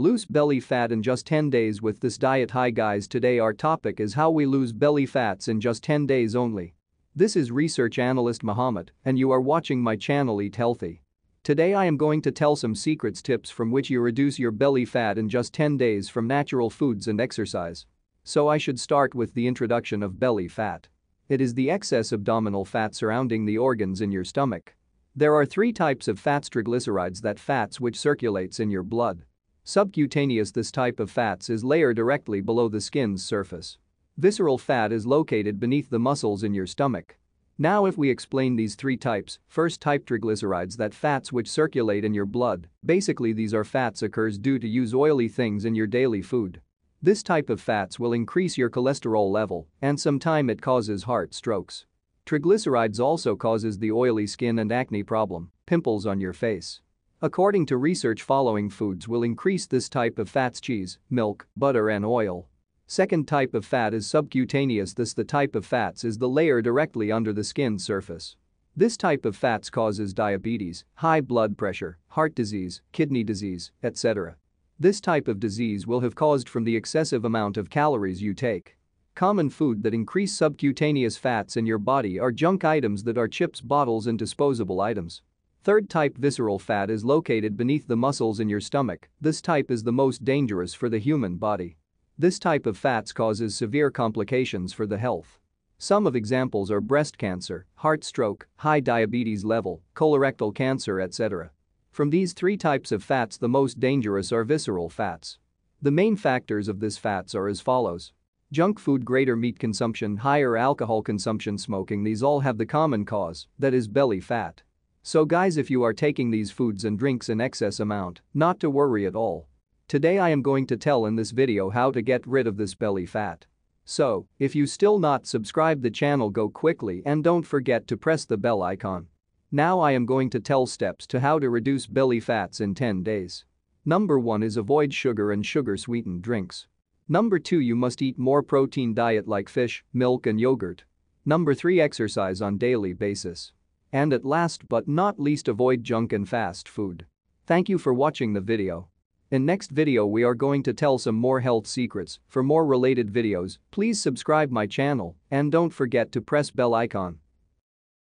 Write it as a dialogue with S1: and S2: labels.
S1: Lose belly fat in just 10 days with this diet Hi guys today our topic is how we lose belly fats in just 10 days only. This is research analyst Muhammad and you are watching my channel Eat Healthy. Today I am going to tell some secrets tips from which you reduce your belly fat in just 10 days from natural foods and exercise. So I should start with the introduction of belly fat. It is the excess abdominal fat surrounding the organs in your stomach. There are three types of fats triglycerides that fats which circulates in your blood Subcutaneous this type of fats is layered directly below the skin's surface. Visceral fat is located beneath the muscles in your stomach. Now if we explain these three types, first type triglycerides that fats which circulate in your blood, basically these are fats occurs due to use oily things in your daily food. This type of fats will increase your cholesterol level and sometime it causes heart strokes. Triglycerides also causes the oily skin and acne problem, pimples on your face. According to research following foods will increase this type of fats cheese, milk, butter and oil. Second type of fat is subcutaneous this the type of fats is the layer directly under the skin surface. This type of fats causes diabetes, high blood pressure, heart disease, kidney disease, etc. This type of disease will have caused from the excessive amount of calories you take. Common food that increase subcutaneous fats in your body are junk items that are chips, bottles and disposable items. Third type visceral fat is located beneath the muscles in your stomach. This type is the most dangerous for the human body. This type of fats causes severe complications for the health. Some of examples are breast cancer, heart stroke, high diabetes level, colorectal cancer etc. From these three types of fats the most dangerous are visceral fats. The main factors of this fats are as follows. Junk food greater meat consumption higher alcohol consumption smoking these all have the common cause, that is belly fat. So guys if you are taking these foods and drinks in excess amount, not to worry at all. Today I am going to tell in this video how to get rid of this belly fat. So, if you still not subscribe the channel go quickly and don't forget to press the bell icon. Now I am going to tell steps to how to reduce belly fats in 10 days. Number 1 is avoid sugar and sugar sweetened drinks. Number 2 you must eat more protein diet like fish, milk and yogurt. Number 3 exercise on daily basis. And at last but not least avoid junk and fast food. Thank you for watching the video. In next video we are going to tell some more health secrets, for more related videos, please subscribe my channel and don't forget to press bell icon.